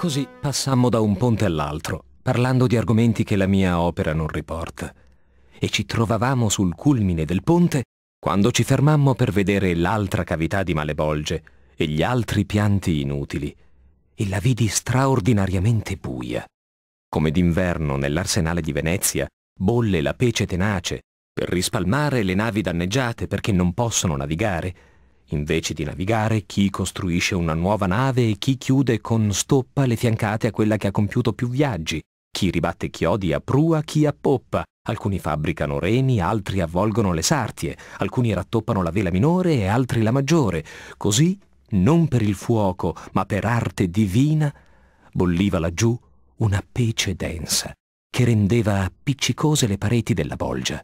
Così passammo da un ponte all'altro, parlando di argomenti che la mia opera non riporta. E ci trovavamo sul culmine del ponte quando ci fermammo per vedere l'altra cavità di Malebolge e gli altri pianti inutili, e la vidi straordinariamente buia. Come d'inverno nell'arsenale di Venezia bolle la pece tenace per rispalmare le navi danneggiate perché non possono navigare, Invece di navigare, chi costruisce una nuova nave e chi chiude con stoppa le fiancate a quella che ha compiuto più viaggi. Chi ribatte chiodi a prua, chi a poppa. Alcuni fabbricano remi, altri avvolgono le sartie, alcuni rattoppano la vela minore e altri la maggiore. Così, non per il fuoco, ma per arte divina, bolliva laggiù una pece densa, che rendeva appiccicose le pareti della bolgia.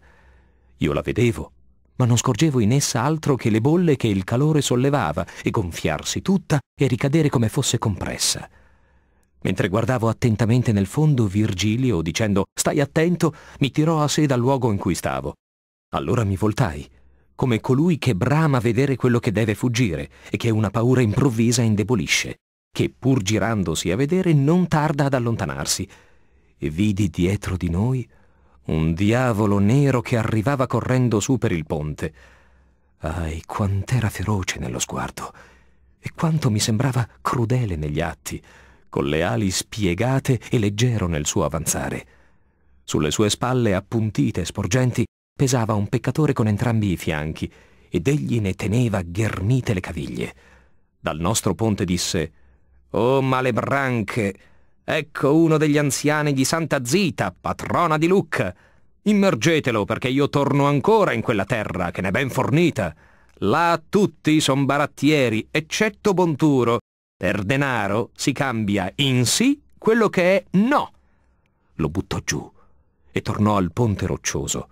Io la vedevo ma non scorgevo in essa altro che le bolle che il calore sollevava e gonfiarsi tutta e ricadere come fosse compressa. Mentre guardavo attentamente nel fondo, Virgilio, dicendo «Stai attento», mi tirò a sé dal luogo in cui stavo. Allora mi voltai, come colui che brama vedere quello che deve fuggire e che una paura improvvisa indebolisce, che pur girandosi a vedere non tarda ad allontanarsi, e vidi dietro di noi un diavolo nero che arrivava correndo su per il ponte. Ahi, quant'era feroce nello sguardo e quanto mi sembrava crudele negli atti, con le ali spiegate e leggero nel suo avanzare. Sulle sue spalle appuntite e sporgenti pesava un peccatore con entrambi i fianchi ed egli ne teneva ghermite le caviglie. Dal nostro ponte disse «Oh, male branche!» Ecco uno degli anziani di Santa Zita, patrona di Lucca. Immergetelo perché io torno ancora in quella terra che n'è ben fornita. Là tutti son barattieri, eccetto Bonturo. Per denaro si cambia in sì quello che è no. Lo buttò giù e tornò al ponte roccioso.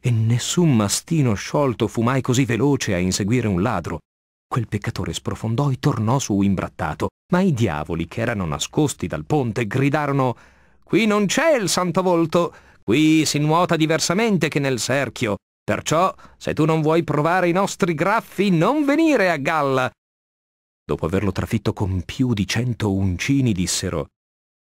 E nessun mastino sciolto fu mai così veloce a inseguire un ladro. Quel peccatore sprofondò e tornò su imbrattato ma i diavoli, che erano nascosti dal ponte, gridarono «Qui non c'è il santo volto! Qui si nuota diversamente che nel cerchio! Perciò, se tu non vuoi provare i nostri graffi, non venire a galla!» Dopo averlo trafitto con più di cento uncini, dissero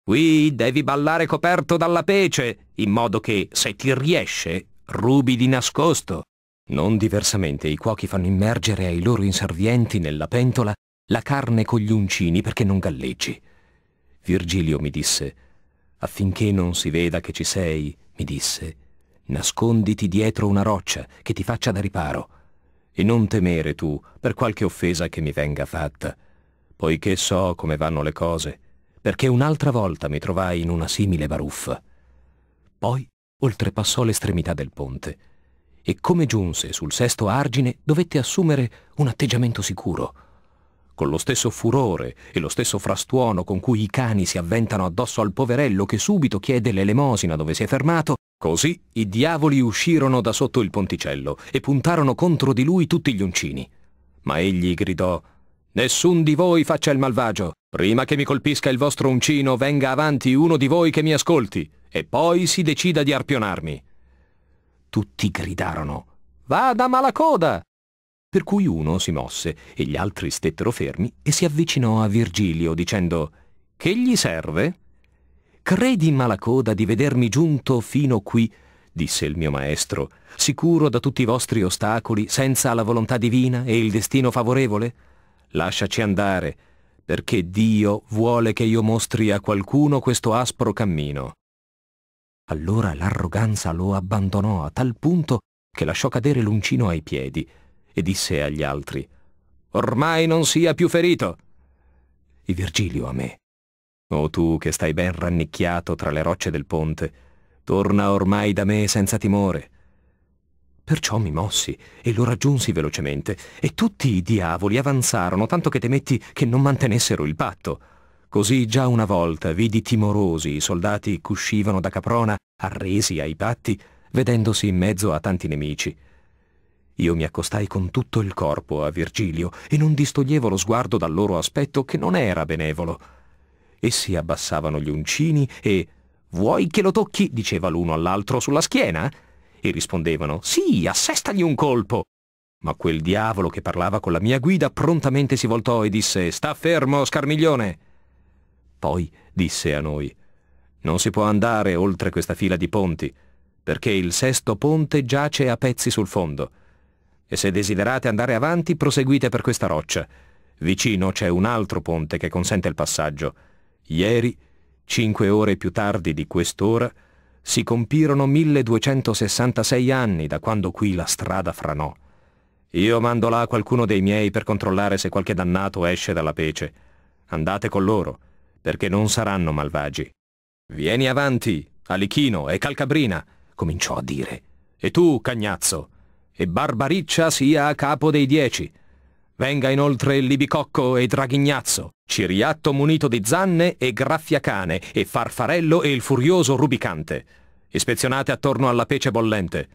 «Qui devi ballare coperto dalla pece, in modo che, se ti riesce, rubi di nascosto!» Non diversamente i cuochi fanno immergere ai loro inservienti nella pentola la carne con gli uncini perché non galleggi. Virgilio mi disse, affinché non si veda che ci sei, mi disse, nasconditi dietro una roccia che ti faccia da riparo, e non temere tu per qualche offesa che mi venga fatta, poiché so come vanno le cose, perché un'altra volta mi trovai in una simile baruffa. Poi oltrepassò l'estremità del ponte, e come giunse sul sesto argine dovette assumere un atteggiamento sicuro, con lo stesso furore e lo stesso frastuono con cui i cani si avventano addosso al poverello che subito chiede l'elemosina dove si è fermato, così i diavoli uscirono da sotto il ponticello e puntarono contro di lui tutti gli uncini. Ma egli gridò «Nessun di voi faccia il malvagio! Prima che mi colpisca il vostro uncino venga avanti uno di voi che mi ascolti e poi si decida di arpionarmi!» Tutti gridarono «Vada malacoda!» per cui uno si mosse e gli altri stettero fermi e si avvicinò a Virgilio dicendo «Che gli serve?» «Credi, malacoda, di vedermi giunto fino qui?» disse il mio maestro, sicuro da tutti i vostri ostacoli, senza la volontà divina e il destino favorevole? Lasciaci andare, perché Dio vuole che io mostri a qualcuno questo aspro cammino. Allora l'arroganza lo abbandonò a tal punto che lasciò cadere l'uncino ai piedi, e disse agli altri, Ormai non sia più ferito. E Virgilio a me. O tu che stai ben rannicchiato tra le rocce del ponte, torna ormai da me senza timore. Perciò mi mossi e lo raggiunsi velocemente, e tutti i diavoli avanzarono tanto che temetti che non mantenessero il patto. Così già una volta vidi timorosi i soldati che uscivano da Caprona, arresi ai patti, vedendosi in mezzo a tanti nemici. Io mi accostai con tutto il corpo a Virgilio e non distoglievo lo sguardo dal loro aspetto che non era benevolo. Essi abbassavano gli uncini e «Vuoi che lo tocchi?» diceva l'uno all'altro sulla schiena. E rispondevano «Sì, assestagli un colpo!» Ma quel diavolo che parlava con la mia guida prontamente si voltò e disse «Sta fermo, scarmiglione!» Poi disse a noi «Non si può andare oltre questa fila di ponti, perché il sesto ponte giace a pezzi sul fondo e se desiderate andare avanti proseguite per questa roccia. Vicino c'è un altro ponte che consente il passaggio. Ieri, cinque ore più tardi di quest'ora, si compirono 1266 anni da quando qui la strada franò. Io mando là qualcuno dei miei per controllare se qualche dannato esce dalla pece. Andate con loro, perché non saranno malvagi. Vieni avanti, Alichino e Calcabrina, cominciò a dire. E tu, cagnazzo, e Barbariccia sia a capo dei dieci. Venga inoltre Libicocco e Draghignazzo, Ciriatto munito di zanne e Graffiacane e Farfarello e il furioso Rubicante. Ispezionate attorno alla pece bollente.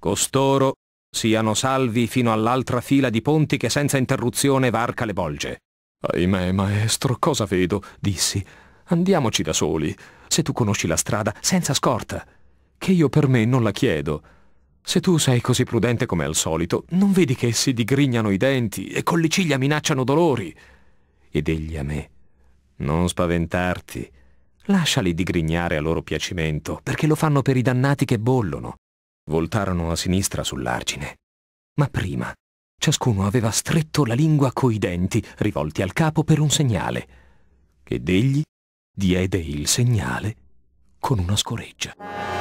Costoro siano salvi fino all'altra fila di ponti che senza interruzione varca le bolge. Ahimè, maestro, cosa vedo? dissi. Andiamoci da soli, se tu conosci la strada, senza scorta, che io per me non la chiedo. Se tu sei così prudente come al solito, non vedi che essi digrignano i denti e con le ciglia minacciano dolori? Ed egli a me, non spaventarti, lasciali digrignare a loro piacimento, perché lo fanno per i dannati che bollono. Voltarono a sinistra sull'argine. Ma prima, ciascuno aveva stretto la lingua coi denti, rivolti al capo per un segnale, ed egli diede il segnale con una scoreggia.